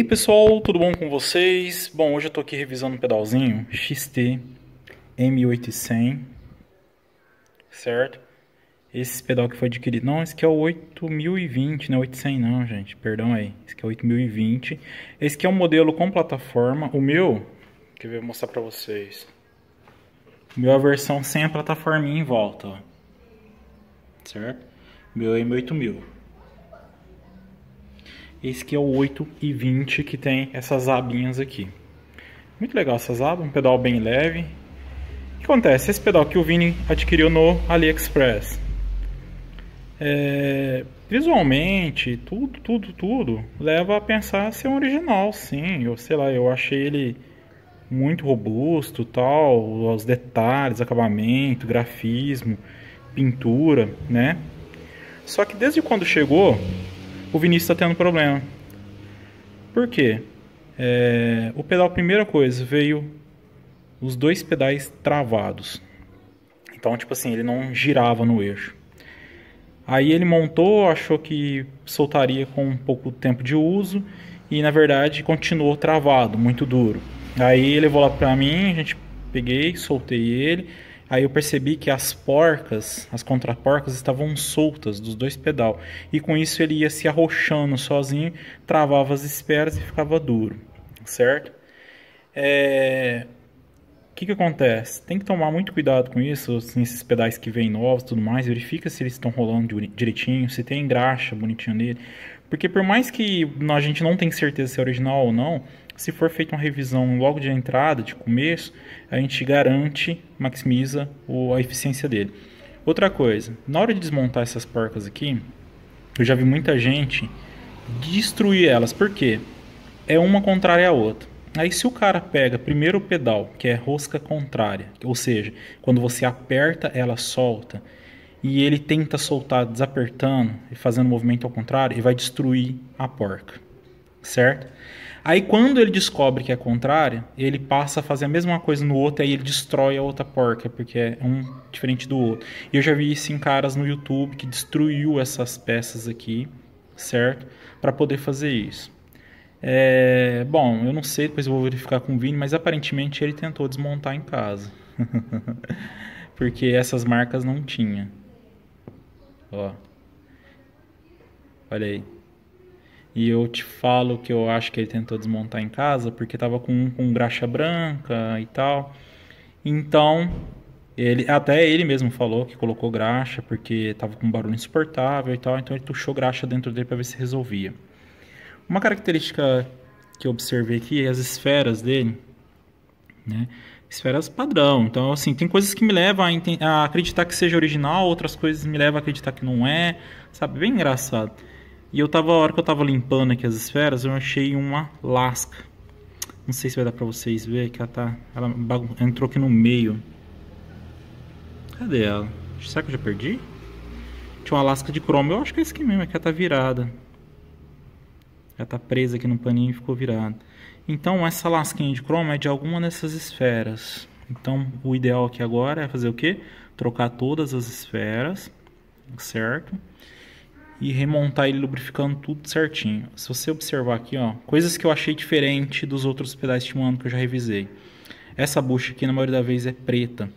E aí pessoal, tudo bom com vocês? Bom, hoje eu tô aqui revisando um pedalzinho XT M8100, certo? Esse pedal que foi adquirido, não, esse que é o 8020, não é 800 não, gente, perdão aí, esse que é o 8020. Esse que é um modelo com plataforma, o meu, que eu vou mostrar pra vocês. O meu é a versão sem a plataforma em volta, ó. certo? Meu é M8000. Esse que é o 8 e 20 que tem essas abinhas aqui. Muito legal essas abas, um pedal bem leve. O que acontece? Esse pedal que o Vini adquiriu no AliExpress. É, visualmente, tudo, tudo, tudo leva a pensar ser um original, sim. Eu sei lá, eu achei ele muito robusto, tal, os detalhes, acabamento, grafismo, pintura, né? Só que desde quando chegou, o Vinícius está tendo problema. Por quê? É, o pedal, primeira coisa, veio os dois pedais travados. Então, tipo assim, ele não girava no eixo. Aí ele montou, achou que soltaria com um pouco tempo de uso e na verdade continuou travado, muito duro. Aí ele levou lá pra mim, a gente peguei, soltei ele. Aí eu percebi que as porcas, as contraporcas, estavam soltas dos dois pedal. E com isso ele ia se arrochando sozinho, travava as esperas e ficava duro, certo? O é, que, que acontece? Tem que tomar muito cuidado com isso, assim, esses pedais que vêm novos tudo mais. Verifica se eles estão rolando direitinho, se tem graxa bonitinha nele. Porque por mais que a gente não tenha certeza se é original ou não, se for feita uma revisão logo de entrada, de começo, a gente garante, maximiza a eficiência dele. Outra coisa, na hora de desmontar essas porcas aqui, eu já vi muita gente destruir elas, porque é uma contrária à outra. Aí se o cara pega primeiro o pedal, que é rosca contrária, ou seja, quando você aperta, ela solta, e ele tenta soltar desapertando e fazendo movimento ao contrário, ele vai destruir a porca, certo? Aí quando ele descobre que é contrária, ele passa a fazer a mesma coisa no outro, aí ele destrói a outra porca, porque é um diferente do outro. E eu já vi isso em caras no YouTube que destruiu essas peças aqui, certo? Para poder fazer isso. É, bom, eu não sei, depois eu vou verificar com o Vini, mas aparentemente ele tentou desmontar em casa. porque essas marcas não tinha. Ó. Olha aí. E eu te falo que eu acho que ele tentou desmontar em casa porque tava com, com graxa branca e tal. Então, ele até ele mesmo falou que colocou graxa porque tava com um barulho insuportável e tal, então ele tuchou graxa dentro dele para ver se resolvia. Uma característica que eu observei aqui é as esferas dele, né? Esferas padrão. Então, assim, tem coisas que me levam a, a acreditar que seja original, outras coisas me levam a acreditar que não é, sabe? Bem engraçado. E eu tava, a hora que eu tava limpando aqui as esferas, eu achei uma lasca. Não sei se vai dar pra vocês verem que ela tá... Ela entrou aqui no meio. Cadê ela? Será que eu já perdi? Tinha uma lasca de cromo. Eu acho que é isso aqui mesmo, é que ela tá virada. Ela tá presa aqui no paninho e ficou virada. Então essa lasquinha de cromo é de alguma dessas esferas. Então o ideal aqui agora é fazer o quê? Trocar todas as esferas, certo? Certo? e remontar ele lubrificando tudo certinho. Se você observar aqui, ó, coisas que eu achei diferente dos outros pedais de estimulando que eu já revisei. Essa bucha aqui na maioria da vez é preta,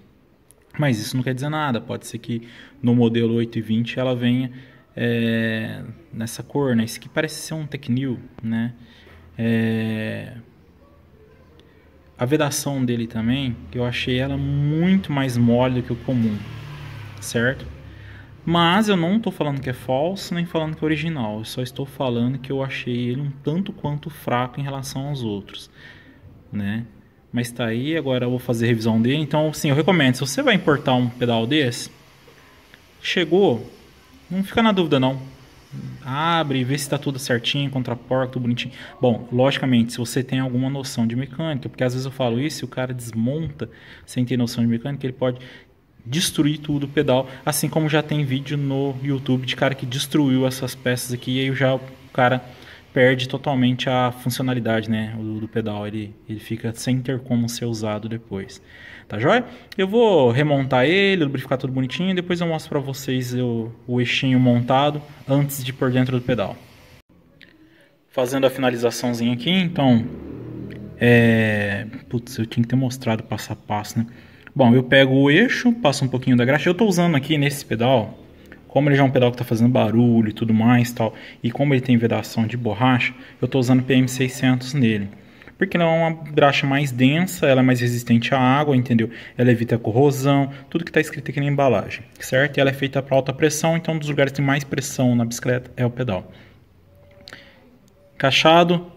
mas isso não quer dizer nada, pode ser que no modelo 820 ela venha é, nessa cor, né? Isso aqui parece ser um Tecnil, né? É... A vedação dele também, eu achei ela muito mais mole do que o comum, certo? Mas eu não estou falando que é falso nem falando que é original. Eu só estou falando que eu achei ele um tanto quanto fraco em relação aos outros, né? Mas está aí, agora eu vou fazer a revisão dele. Então, sim, eu recomendo. Se você vai importar um pedal desse, chegou, não fica na dúvida não. Abre, vê se está tudo certinho, contraporta, tudo bonitinho. Bom, logicamente, se você tem alguma noção de mecânica, porque às vezes eu falo isso e o cara desmonta sem ter noção de mecânica, ele pode destruir tudo o pedal, assim como já tem vídeo no YouTube de cara que destruiu essas peças aqui e aí já o cara perde totalmente a funcionalidade né, do, do, pedal, ele, ele fica sem ter como ser usado depois. Tá joia? Eu vou remontar ele, lubrificar tudo bonitinho, depois eu mostro para vocês o, o eixinho montado antes de pôr dentro do pedal. Fazendo a finalizaçãozinha aqui, então... É... Putz, eu tinha que ter mostrado passo a passo, né? Bom, eu pego o eixo, passo um pouquinho da graxa. Eu estou usando aqui nesse pedal, como ele já é um pedal que está fazendo barulho e tudo mais tal, e como ele tem vedação de borracha, eu estou usando PM600 nele. Porque ela é uma graxa mais densa, ela é mais resistente à água, entendeu? Ela evita corrosão, tudo que está escrito aqui na embalagem, certo? E ela é feita para alta pressão, então um dos lugares que tem mais pressão na bicicleta é o pedal. Encaixado,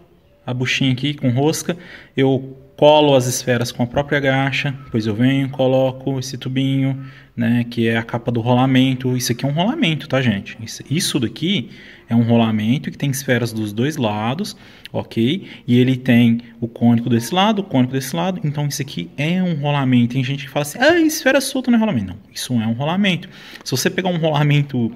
a buchinha aqui com rosca, eu Colo as esferas com a própria gacha, depois eu venho, coloco esse tubinho, né, que é a capa do rolamento. Isso aqui é um rolamento, tá, gente? Isso daqui é um rolamento que tem esferas dos dois lados, ok? E ele tem o cônico desse lado, o cônico desse lado. Então, isso aqui é um rolamento. Tem gente que fala assim, ah, esfera solta não é rolamento. Não, isso é um rolamento. Se você pegar um rolamento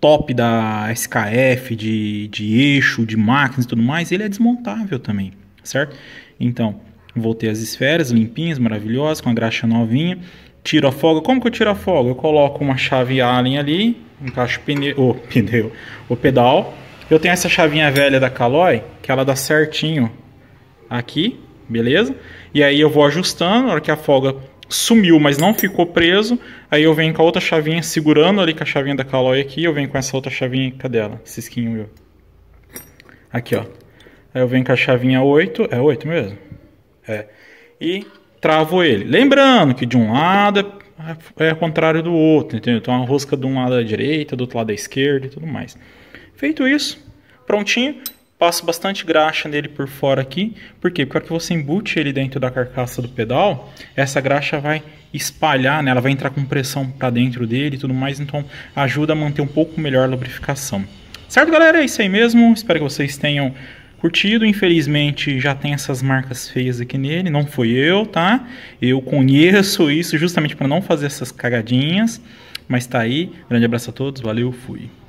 top da SKF, de, de eixo, de máquinas e tudo mais, ele é desmontável também, certo? Então, Voltei as esferas limpinhas, maravilhosas, com a graxa novinha. Tiro a folga. Como que eu tiro a folga? Eu coloco uma chave Allen ali, encaixo o pneu, oh, pneu, o pedal. Eu tenho essa chavinha velha da Caloi, que ela dá certinho aqui, beleza? E aí eu vou ajustando, na hora que a folga sumiu, mas não ficou preso, aí eu venho com a outra chavinha, segurando ali com a chavinha da Caloi aqui, eu venho com essa outra chavinha, cadê ela? Cisquinho meu. Aqui, ó. Aí eu venho com a chavinha 8, é 8 mesmo? É. E travo ele. Lembrando que de um lado é, é contrário do outro, entendeu? Então a rosca de um lado à é direita, do outro lado à é esquerda e tudo mais. Feito isso, prontinho. Passo bastante graxa nele por fora aqui. Por quê? Porque para que você embute ele dentro da carcaça do pedal, essa graxa vai espalhar, né? ela vai entrar com pressão para dentro dele e tudo mais, então ajuda a manter um pouco melhor a lubrificação. Certo, galera? É isso aí mesmo. Espero que vocês tenham curtido. Infelizmente já tem essas marcas feias aqui nele, não foi eu, tá? Eu conheço isso justamente para não fazer essas cagadinhas. Mas tá aí. Grande abraço a todos, valeu, fui.